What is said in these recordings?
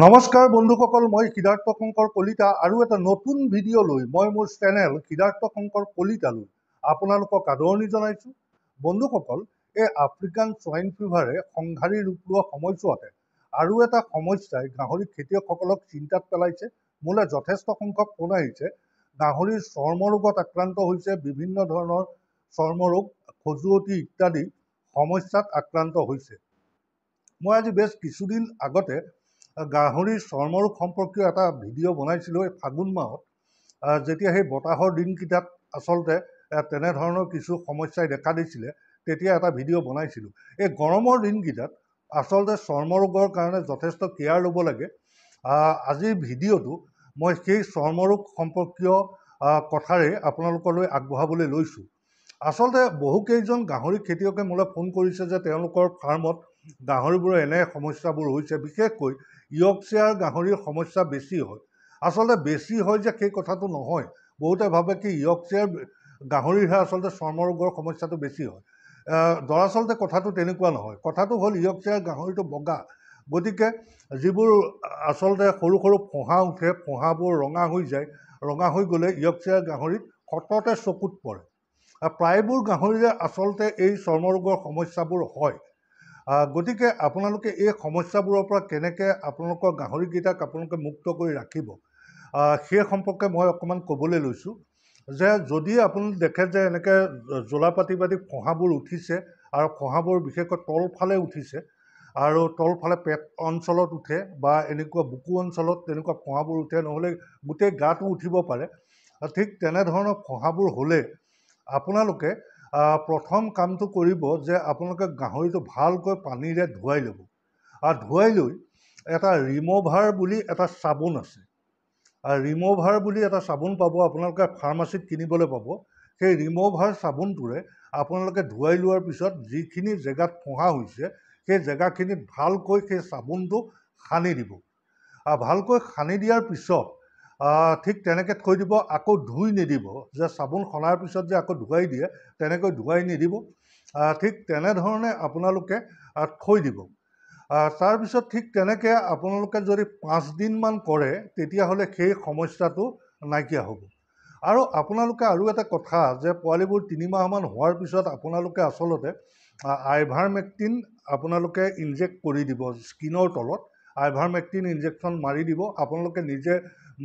নমস্কাৰ বন্ধুসকল মই সিদ্ধাৰ্থ শংকৰ কলিতা আৰু এটা নতুন ভিডিঅ' লৈ মই মোৰ চেনেল সিদ্ধাৰ্থ শংকৰ কলিতালৈ আপোনালোকক আদৰণি জনাইছোঁ বন্ধুসকল এই আফ্ৰিকান চুৱাইন ফিভাৰে সংঘাৰী ৰূপ লোৱা সময়ছোৱাতে আৰু এটা সমস্যাই গাহৰি খেতিয়কসকলক চিন্তাত পেলাইছে মোলৈ যথেষ্ট সংখ্যক ফোন আহিছে গাহৰিৰ চৰ্মৰোগত আক্ৰান্ত হৈছে বিভিন্ন ধৰণৰ চৰ্মৰোগ খজুৱতি ইত্যাদি সমস্যাত আক্ৰান্ত হৈছে মই আজি বেছ কিছুদিন আগতে গাহৰিৰ চৰ্মৰোগ সম্পৰ্কীয় এটা ভিডিঅ' বনাইছিলোঁ এই ফাগুন মাহত যেতিয়া সেই বতাহৰ দিনকেইটাত আচলতে তেনেধৰণৰ কিছু সমস্যাই দেখা দিছিলে তেতিয়া এটা ভিডিঅ' বনাইছিলোঁ এই গৰমৰ দিনকেইটাত আচলতে চৰ্মৰোগৰ কাৰণে যথেষ্ট কেয়াৰ ল'ব লাগে আজিৰ ভিডিঅ'টো মই সেই চৰ্মৰোগ সম্পৰ্কীয় কথাৰে আপোনালোকলৈ আগবঢ়াবলৈ লৈছোঁ আচলতে বহুকেইজন গাহৰি খেতিয়কে মোলৈ ফোন কৰিছে যে তেওঁলোকৰ ফাৰ্মত গাহৰিবোৰৰ এনে সমস্যাবোৰ হৈছে বিশেষকৈ ইয়কচিয়াৰ গাহৰিৰ সমস্যা বেছি হয় আচলতে বেছি হয় যে সেই কথাটো নহয় বহুতে ভাবে কি ইয়কচিয়াৰ গাহৰিৰহে আচলতে চৰ্ম ৰোগৰ সমস্যাটো বেছি হয় দৰাচলতে কথাটো তেনেকুৱা নহয় কথাটো হ'ল ইয়কচিয়াৰ গাহৰিটো বগা গতিকে যিবোৰ আচলতে সৰু সৰু ফোঁহা উঠে ফোঁহাবোৰ ৰঙা হৈ যায় ৰঙা হৈ গ'লে ইয়কচিয়াৰ গাহৰিত সততে চকুত পৰে প্ৰায়বোৰ গাহৰিৰে আচলতে এই চৰ্ম ৰোগৰ সমস্যাবোৰ হয় গতিকে আপোনালোকে এই সমস্যাবোৰৰ পৰা কেনেকৈ আপোনালোকৰ গাহৰিকেইটাক আপোনালোকে মুক্ত কৰি ৰাখিব সেই সম্পৰ্কে মই অকণমান ক'বলৈ লৈছোঁ যে যদি আপুনি দেখে যে এনেকৈ জোলাপাতি পাতি ফঁহাবোৰ উঠিছে আৰু খহাবোৰ বিশেষকৈ তলফালে উঠিছে আৰু তলফালে পেট অঞ্চলত উঠে বা এনেকুৱা বুকু অঞ্চলত তেনেকুৱা খহাবোৰ উঠে নহ'লে গোটেই গাটো উঠিব পাৰে ঠিক তেনেধৰণৰ খহাবোৰ হ'লে আপোনালোকে প্ৰথম কামটো কৰিব যে আপোনালোকে গাহৰিটো ভালকৈ পানীৰে ধুৱাই ল'ব আৰু ধুৱাই লৈ এটা ৰিম'ভাৰ বুলি এটা চাবোন আছে আৰু ৰিম'ভাৰ বুলি এটা চাবোন পাব আপোনালোকে ফাৰ্মাচীত কিনিবলৈ পাব সেই ৰিম'ভাৰ চাবোনটোৰে আপোনালোকে ধুৱাই লোৱাৰ পিছত যিখিনি জেগাত ফোঁহা হৈছে সেই জেগাখিনিত ভালকৈ সেই চাবোনটো সানি দিব আৰু ভালকৈ সানি দিয়াৰ পিছত ঠিক তেনেকৈ থৈ দিব আকৌ ধুই নিদিব যে চাবোন সনাৰ পিছত যে আকৌ ধুৱাই দিয়ে তেনেকৈ ধুৱাই নিদিব ঠিক তেনেধৰণে আপোনালোকে থৈ দিব তাৰপিছত ঠিক তেনেকৈ আপোনালোকে যদি পাঁচদিনমান কৰে তেতিয়াহ'লে সেই সমস্যাটো নাইকিয়া হ'ব আৰু আপোনালোকে আৰু এটা কথা যে পোৱালিবোৰ তিনিমাহমান হোৱাৰ পিছত আপোনালোকে আচলতে আইভাৰমেক্টিন আপোনালোকে ইনজেক্ট কৰি দিব স্কিনৰ তলত আইভাৰমেক্টিন ইনজেকশ্যন মাৰি দিব আপোনালোকে নিজে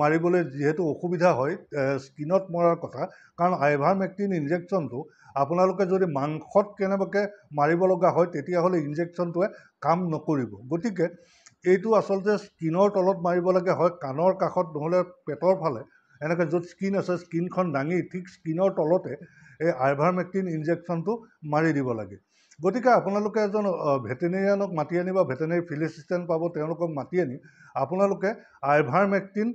মাৰিবলৈ যিহেতু অসুবিধা হয় স্কিনত মৰাৰ কথা কাৰণ আইভাৰ মেক্টিন ইনজেকশ্যনটো আপোনালোকে যদি মাংসত কেনেবাকৈ মাৰিব লগা হয় তেতিয়াহ'লে ইনজেকশ্যনটোৱে কাম নকৰিব গতিকে এইটো আচলতে স্কিনৰ তলত মাৰিব লাগে হয় কাণৰ কাষত নহ'লে পেটৰ ফালে এনেকৈ য'ত স্কিন আছে স্কিনখন দাঙি ঠিক স্কিনৰ তলতে এই আইভাৰ মেক্টিন ইনজেকশ্যনটো মাৰি দিব লাগে গতিকে আপোনালোকে এজন ভেটেনেৰিয়ানক মাতি আনি বা ভেটেনেৰি ফিল্ড এছিষ্টেণ্ট পাব তেওঁলোকক মাতি আনি আপোনালোকে আইভাৰ মেক্টিন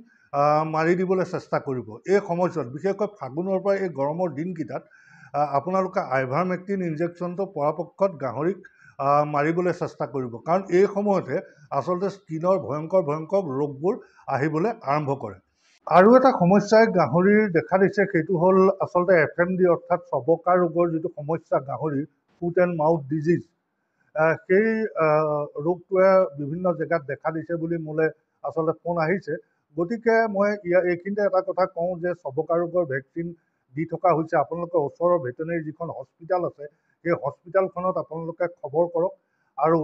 মাৰি দিবলৈ চেষ্টা কৰিব এই সময়ছোৱাত বিশেষকৈ ফাগুনৰ পৰা এই গৰমৰ দিনকেইটাত আপোনালোকে আইভাৰ মেক্টিন ইনজেকশ্যনটো পৰাপক্ষত গাহৰিক মাৰিবলৈ চেষ্টা কৰিব কাৰণ এই সময়তে আচলতে স্কিনৰ ভয়ংকৰ ভয়ংকৰ ৰোগবোৰ আহিবলৈ আৰম্ভ কৰে আৰু এটা সমস্যাই গাহৰিৰ দেখা দিছে সেইটো হ'ল আচলতে এফ এম ডি অৰ্থাৎ চবকা ৰোগৰ যিটো সমস্যা গাহৰিৰ ফুট এণ্ড মাউথ ডিজিজ সেই ৰোগটোৱে বিভিন্ন জেগাত দেখা দিছে বুলি মোলৈ আচলতে ফোন আহিছে গতিকে মই ইয়াৰ এইখিনিতে এটা কথা কওঁ যে চবকা ৰোগৰ ভেকচিন দি থকা হৈছে আপোনালোকৰ ওচৰৰ ভেটেনেৰি যিখন হস্পিটেল আছে সেই হস্পিটেলখনত আপোনালোকে খবৰ কৰক আৰু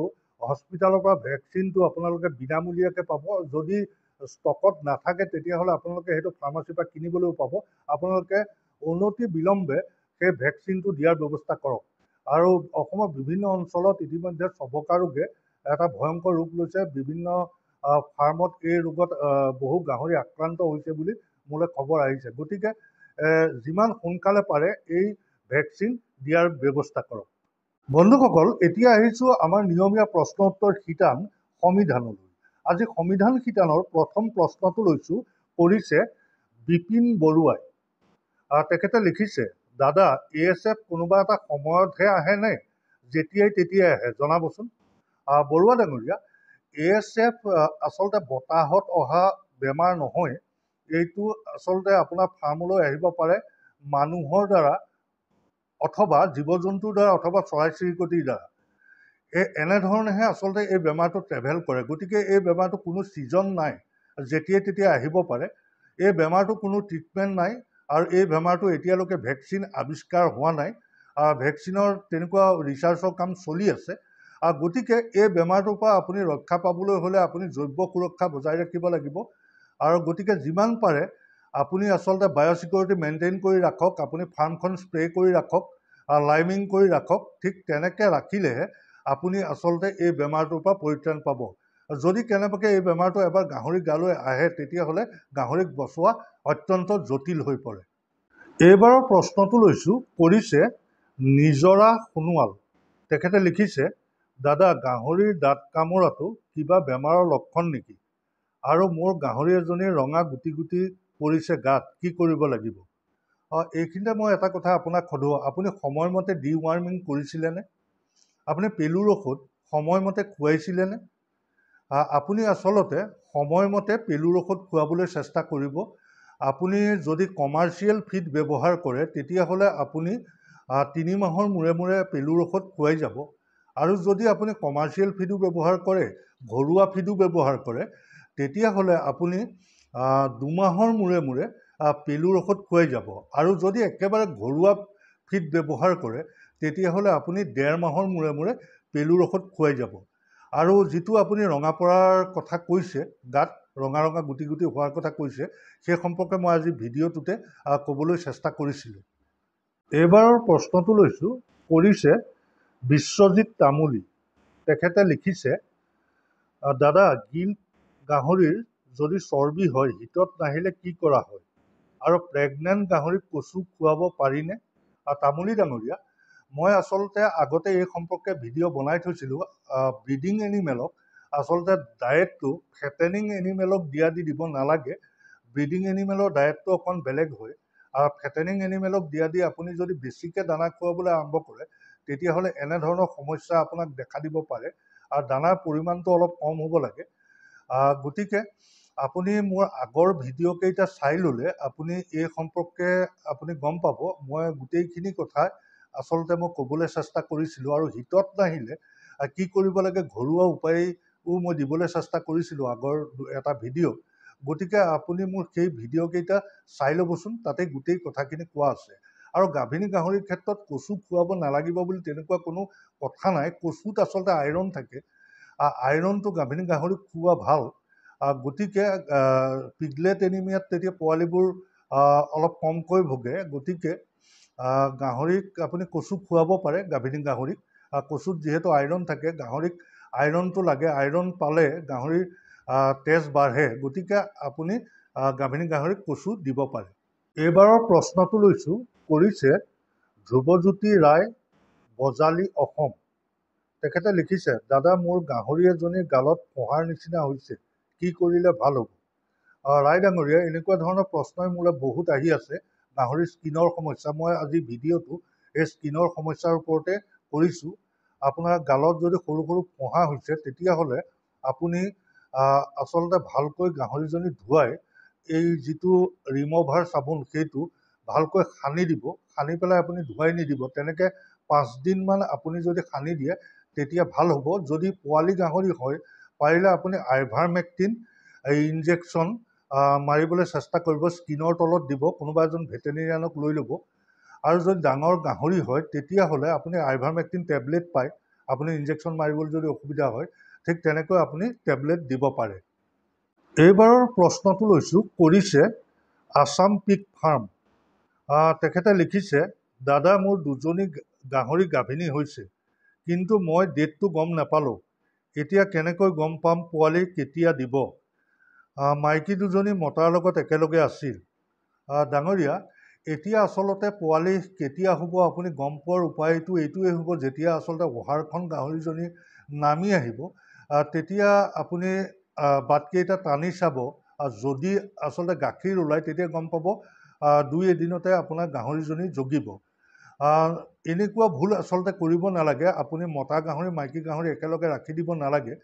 হস্পিটেলৰ পৰা ভেকচিনটো আপোনালোকে বিনামূলীয়াকৈ পাব যদি ষ্টকত নাথাকে তেতিয়াহ'লে আপোনালোকে সেইটো ফাৰ্মাচীৰ পৰা কিনিবলৈও পাব আপোনালোকে উন্নতি বিলম্বে সেই ভেকচিনটো দিয়াৰ ব্যৱস্থা কৰক আৰু অসমৰ বিভিন্ন অঞ্চলত ইতিমধ্যে চবকা ৰোগে এটা ভয়ংকৰ ৰূপ লৈছে বিভিন্ন ফাৰ্মত এই ৰোগত বহু গাহৰি আক্ৰান্ত হৈছে বুলি মোলৈ খবৰ আহিছে গতিকে যিমান সোনকালে পাৰে এই ভেকচিন দিয়াৰ ব্যৱস্থা কৰক বন্ধুসকল এতিয়া আহিছোঁ আমাৰ নিয়মীয়া প্ৰশ্ন উত্তৰ শিতান সংবিধানলৈ আজি সংবিধান শিতানৰ প্ৰথম প্ৰশ্নটো লৈছো কৰিছে বিপিন বৰুৱাই তেখেতে লিখিছে দাদা এ এছ এফ কোনোবা এটা সময়তহে আহে নে যেতিয়াই তেতিয়াই আহে জনাবচোন বৰুৱা ডাঙৰীয়া এ এছ এফ আচলতে বতাহত অহা বেমাৰ নহয় এইটো আচলতে আপোনাৰ ফাৰ্মলৈ আহিব পাৰে মানুহৰ দ্বাৰা অথবা জীৱ জন্তুৰ দ্বাৰা অথবা চৰাই চিৰিকটিৰ দ্বাৰা এই এনেধৰণেহে আচলতে এই বেমাৰটো ট্ৰেভেল কৰে গতিকে এই বেমাৰটো কোনো ছিজন নাই যেতিয়াই তেতিয়াই আহিব পাৰে এই বেমাৰটো কোনো ট্ৰিটমেণ্ট নাই আৰু এই বেমাৰটো এতিয়ালৈকে ভেকচিন আৱিষ্কাৰ হোৱা নাই ভেকচিনৰ তেনেকুৱা ৰিচাৰ্চৰ কাম চলি আছে আৰু গতিকে এই বেমাৰটোৰ পৰা আপুনি ৰক্ষা পাবলৈ হ'লে আপুনি জৈৱ সুৰক্ষা বজাই ৰাখিব লাগিব আৰু গতিকে যিমান পাৰে আপুনি আচলতে বায়'চিকিউৰিটি মেইনটেইন কৰি ৰাখক আপুনি ফাৰ্মখন স্প্ৰে কৰি ৰাখক লাইমিং কৰি ৰাখক ঠিক তেনেকৈ ৰাখিলেহে আপুনি আচলতে এই বেমাৰটোৰ পৰা পৰিত্ৰাণ পাব যদি কেনেবাকৈ এই বেমাৰটো এবাৰ গাহৰি গালৈ আহে তেতিয়াহ'লে গাহৰিক বচোৱা অত্যন্ত জটিল হৈ পৰে এইবাৰৰ প্ৰশ্নটো লৈছোঁ কৰিছে নিজৰা সোণোৱাল তেখেতে লিখিছে দাদা গাহৰিৰ দাঁত কামোৰাটো কিবা বেমাৰৰ লক্ষণ নেকি আৰু মোৰ গাহৰি এজনীৰ ৰঙা গুটি গুটি পৰিছে গাত কি কৰিব লাগিব অঁ এইখিনিতে মই এটা কথা আপোনাক সোধোঁ আপুনি সময়মতে ডি ৱাৰ্মিং কৰিছিলেনে আপুনি পেলুৰ ঔষধ সময়মতে খুৱাইছিলেনে আপুনি আচলতে সময়মতে পেলুৰ ঔষধ খুৱাবলৈ চেষ্টা কৰিব আপুনি যদি কমাৰ্চিয়েল ফিড ব্যৱহাৰ কৰে তেতিয়াহ'লে আপুনি তিনিমাহৰ মূৰে মূৰে পেলু ঔষধ খুৱাই যাব আৰু যদি আপুনি কমাৰ্চিয়েল ফিডো ব্যৱহাৰ কৰে ঘৰুৱা ফিডো ব্যৱহাৰ কৰে তেতিয়াহ'লে আপুনি দুমাহৰ মূৰে মূৰে পেলুৰ ঔষধ খুৱাই যাব আৰু যদি একেবাৰে ঘৰুৱা ফিড ব্যৱহাৰ কৰে তেতিয়াহ'লে আপুনি ডেৰ মাহৰ মূৰে মূৰে পেলুৰ ঔষধ খুৱাই যাব আৰু যিটো আপুনি ৰঙা পৰাৰ কথা কৈছে গাত ৰঙা ৰঙা গুটি গুটি হোৱাৰ কথা কৈছে সেই সম্পৰ্কে মই আজি ভিডিঅ'টোতে ক'বলৈ চেষ্টা কৰিছিলোঁ এইবাৰৰ প্ৰশ্নটো লৈছোঁ কৰিছে বিশ্বজিৎ তামুলী তেখেতে লিখিছে দাদা গিল গাহৰিৰ যদি চৰ্বি হয় হিতত নাহিলে কি কৰা হয় আৰু প্ৰেগনেণ্ট গাহৰিক কচু খুৱাব পাৰিনে আৰু তামুলী ডাঙৰীয়া মই আচলতে আগতে এই সম্পৰ্কে ভিডিঅ' বনাই থৈছিলোঁ ব্ৰিডিং এনিমেলক আচলতে ডায়েটটো ফেটেনিং এনিমেলক দিয়া দি দিব নালাগে ব্ৰিডিং এনিমেলৰ ডায়েটটো অকণ বেলেগ হয় আৰু ফেটেনিং এনিমেলক দিয়া দি আপুনি যদি বেছিকৈ দানা খুৱাবলৈ আৰম্ভ কৰে তেতিয়াহ'লে এনেধৰণৰ সমস্যা আপোনাক দেখা দিব পাৰে আৰু দানাৰ পৰিমাণটো অলপ কম হ'ব লাগে গতিকে আপুনি মোৰ আগৰ ভিডিঅ'কেইটা চাই ল'লে আপুনি এই সম্পৰ্কে আপুনি গম পাব মই গোটেইখিনি কথা আচলতে মই ক'বলৈ চেষ্টা কৰিছিলোঁ আৰু হিতত নাহিলে কি কৰিব লাগে ঘৰুৱা উপায়ো মই দিবলৈ চেষ্টা কৰিছিলোঁ আগৰ এটা ভিডিঅ' গতিকে আপুনি মোৰ সেই ভিডিঅ'কেইটা চাই ল'বচোন তাতে গোটেই কথাখিনি কোৱা আছে আৰু গাভিনী গাহৰিৰ ক্ষেত্ৰত কচু খুৱাব নালাগিব বুলি তেনেকুৱা কোনো কথা নাই কচুত আচলতে আইৰণ থাকে আইৰণটো গাভিনী গাহৰিক খুওৱা ভাল গতিকে পিগলেট এনিমিয়াত তেতিয়া পোৱালিবোৰ অলপ কমকৈ ভোগে গতিকে গাহৰিক আপুনি কচু খুৱাব পাৰে গাভিনী গাহৰিক কচুত যিহেতু আইৰণ থাকে গাহৰিক আইৰণটো লাগে আইৰণ পালে গাহৰিৰ তেজ বাঢ়ে গতিকে আপুনি গাভিনী গাহৰিক কচু দিব পাৰে এইবাৰৰ প্ৰশ্নটো লৈছোঁ কৰিছে ধ্ৰুৱজ্যোতি ৰায় বজালি অসম তেখেতে লিখিছে দাদা মোৰ গাহৰি এজনী গালত পোহাৰ নিচিনা হৈছে কি কৰিলে ভাল হ'ব ৰায় ডাঙৰীয়া এনেকুৱা ধৰণৰ প্ৰশ্নই মোলৈ বহুত আহি আছে গাহৰি স্কিনৰ সমস্যা মই আজি ভিডিঅ'টো এই স্কিনৰ সমস্যাৰ ওপৰতে কৰিছোঁ আপোনাৰ গালত যদি সৰু সৰু পোহা হৈছে তেতিয়াহ'লে আপুনি আচলতে ভালকৈ গাহৰিজনী ধুৱাই এই যিটো ৰিমভাৰ চাবোন সেইটো ভালকৈ সানি দিব সানি পেলাই আপুনি ধুৱাই নিদিব তেনেকৈ পাঁচদিনমান আপুনি যদি সানি দিয়ে তেতিয়া ভাল হ'ব যদি পোৱালি গাহৰি হয় পাৰিলে আপুনি আইভাৰমেক্টিন এই ইনজেকশ্যন মাৰিবলৈ চেষ্টা কৰিব স্কিনৰ তলত দিব কোনোবা এজন ভেটেনেৰিয়ানক লৈ ল'ব আৰু যদি ডাঙৰ গাহৰি হয় তেতিয়াহ'লে আপুনি আইভাৰমেক্টিন টেবলেট পায় আপুনি ইনজেকশ্যন মাৰিবলৈ যদি অসুবিধা হয় ঠিক তেনেকৈ আপুনি টেবলেট দিব পাৰে এইবাৰৰ প্ৰশ্নটো লৈছোঁ কৰিছে আছাম পিক ফাৰ্ম তেখেতে লিখিছে দাদা মোৰ দুজনী গাহৰি গাভিনী হৈছে কিন্তু মই ডেটটো গম নাপালোঁ এতিয়া কেনেকৈ গম পাম পোৱালি কেতিয়া দিব মাইকী দুজনী মতাৰ লগত একেলগে আছিল ডাঙৰীয়া এতিয়া আচলতে পোৱালি কেতিয়া হ'ব আপুনি গম পোৱাৰ উপায়টো এইটোৱেই হ'ব যেতিয়া আচলতে ওহাৰখন গাহৰিজনী নামি আহিব তেতিয়া আপুনি বাটকেইটা টানি চাব যদি আচলতে গাখীৰ ওলায় তেতিয়া গম পাব দুই এদিনতে আপোনাৰ গাহৰিজনী জগিব এনেকুৱা ভুল আচলতে কৰিব নালাগে আপুনি মতা গাহৰি মাইকী গাহৰি একেলগে ৰাখি দিব নালাগে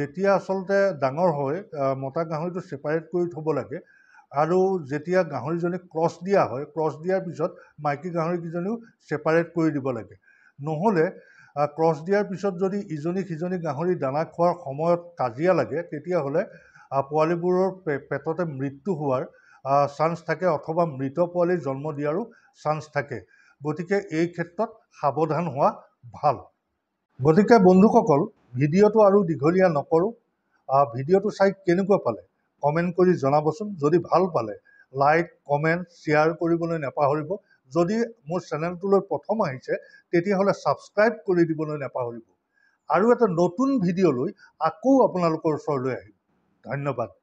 যেতিয়া আচলতে ডাঙৰ হয় মতা গাহৰিটো চেপাৰেট কৰি থ'ব লাগে আৰু যেতিয়া গাহৰিজনীক ক্ৰছ দিয়া হয় ক্ৰছ দিয়াৰ পিছত মাইকী গাহৰিকেইজনীও চেপাৰেট কৰি দিব লাগে নহ'লে ক্ৰছ দিয়াৰ পিছত যদি ইজনী সিজনী গাহৰি দানা খোৱাৰ সময়ত কাজিয়া লাগে তেতিয়াহ'লে পোৱালিবোৰৰ পেটতে মৃত্যু হোৱাৰ চান্স থাকে অথবা মৃত পোৱালি জন্ম দিয়াৰো চান্স থাকে গতিকে এই ক্ষেত্ৰত সাৱধান হোৱা ভাল গতিকে বন্ধুসকল ভিডিঅ'টো আৰু দীঘলীয়া নকৰোঁ ভিডিঅ'টো চাই কেনেকুৱা পালে কমেণ্ট কৰি জনাবচোন যদি ভাল পালে লাইক কমেণ্ট শ্বেয়াৰ কৰিবলৈ নাপাহৰিব যদি মোৰ চেনেলটোলৈ প্ৰথম আহিছে তেতিয়াহ'লে ছাবস্ক্ৰাইব কৰি দিবলৈ নাপাহৰিব আৰু এটা নতুন ভিডিঅ' লৈ আকৌ আপোনালোকৰ ওচৰলৈ আহিম ধন্যবাদ